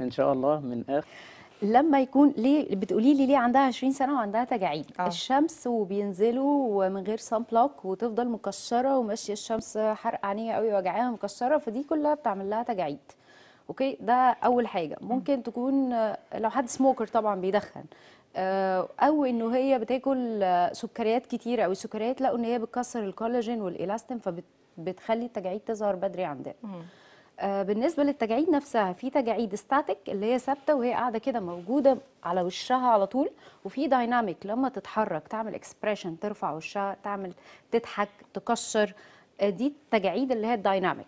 ان شاء الله من اخر لما يكون ليه بتقولي لي ليه عندها 20 سنه وعندها تجاعيد آه. الشمس وبينزلوا ومن غير سان بلوك وتفضل مكشره وماشيه الشمس حرق عينيها قوي وجعاها مكشره فدي كلها بتعمل لها تجاعيد اوكي ده اول حاجه ممكن تكون لو حد سموكر طبعا بيدخن آه، او انه هي بتاكل سكريات كتير او السكريات لقوا ان هي بتكسر الكولاجين والالاستين فبتخلي التجاعيد تظهر بدري عندها آه، بالنسبه للتجاعيد نفسها في تجاعيد ستاتيك اللي هي ثابته وهي قاعده كده موجوده على وشها على طول وفي دايناميك لما تتحرك تعمل اكسبريشن ترفع وشها تعمل تضحك تكسر آه، دي التجاعيد اللي هي الدايناميك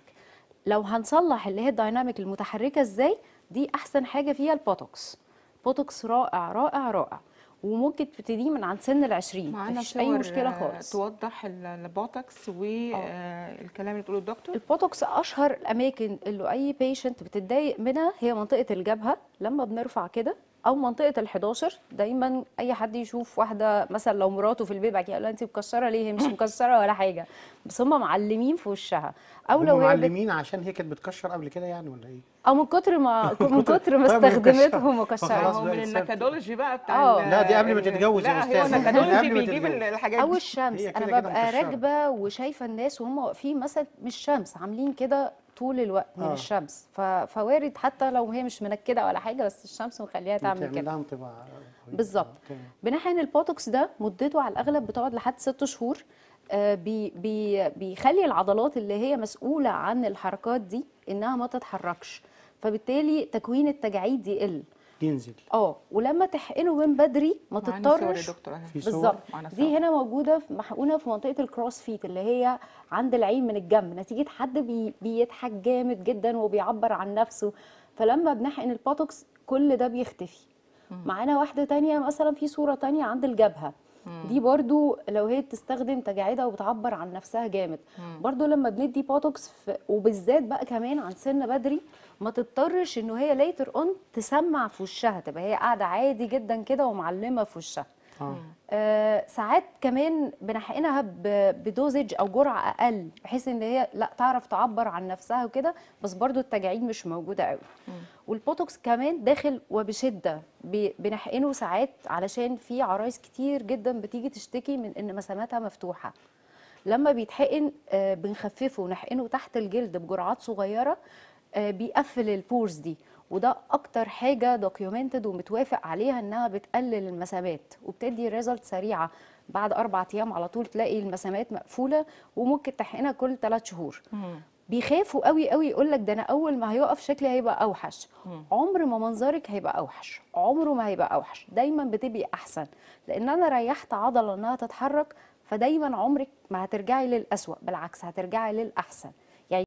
لو هنصلح اللي هي الدايناميك المتحركه ازاي دي احسن حاجه فيها البوتوكس بوتوكس رائع رائع رائع وممكن تبتدي من عند سن ال 20 مفيش اي مشكله خالص توضح البوتوكس والكلام آه. آه، اللي بتقوله الدكتور البوتوكس اشهر الاماكن اللي اي بيشنت بتتضايق منها هي منطقه الجبهه لما بنرفع كده او منطقه ال11 دايما اي حد يشوف واحده مثلا لو مراته في البيت بعد كده انت مكسره ليه هي مش مكسره ولا حاجه بس هم معلمين في وشها او لو هي معلمين بت... عشان هي كانت بتكشر قبل كده يعني ولا ايه او من كتر ما من كتر ما استخدمتهم مكسره من النكادولوجي بقى بتاع اه. لا دي قبل ما تتجوز يا استاذ لا هو بيجيب الحاجات او الشمس انا ببقى راكبه وشايفه الناس وهم واقفين مثلا مش شمس عاملين كده طول الوقت من آه. الشمس فوارد حتى لو هي مش منكده ولا حاجه بس الشمس مخليها تعمل كده بالظبط بناحيه ان البوتوكس ده مدته على الاغلب بتقعد لحد ست شهور آه، بي بي بيخلي العضلات اللي هي مسؤوله عن الحركات دي انها ما تتحركش فبالتالي تكوين التجاعيد يقل ينزل اه ولما تحقنه من بدري ما تضطرش بالظبط دي هنا موجوده في محقونه في منطقه الكروس فيت اللي هي عند العين من الجنب نتيجه حد بي بيضحك جامد جدا وبيعبر عن نفسه فلما بنحقن البوتوكس كل ده بيختفي معانا واحده تانية مثلا في صوره تانية عند الجبهه مم. دي برضو لو هي بتستخدم تجاعيدها وبتعبر عن نفسها جامد مم. برضو لما بندي بوتوكس وبالذات بقى كمان عن سن بدري ما تضطرش انه هي ليتر اون تسمع في وشها تبقى هي قاعده عادي جدا كده ومعلمه في وشها آه. آه ساعات كمان بنحقنها بدوزج او جرعه اقل بحيث ان هي لا تعرف تعبر عن نفسها وكده بس برضو التجاعيد مش موجوده قوي والبوتوكس كمان داخل وبشده بنحقنه ساعات علشان في عرايس كتير جدا بتيجي تشتكي من ان مساماتها مفتوحه لما بيتحقن آه، بنخففه ونحقنه تحت الجلد بجرعات صغيره آه، بيقفل البورز دي وده اكتر حاجه دوكيومنتد ومتوافق عليها انها بتقلل المسامات وبتدي ريزلت سريعه بعد اربع ايام على طول تلاقي المسامات مقفوله وممكن تحقنها كل ثلاث شهور بيخافوا قوي قوي يقول لك ده انا اول ما هيقف شكلي هيبقى اوحش عمر ما منظرك هيبقى اوحش عمره ما هيبقى اوحش دايما بتبقي احسن لان انا ريحت عضله انها تتحرك فدايما عمرك ما هترجعي للاسوء بالعكس هترجعي للاحسن يعني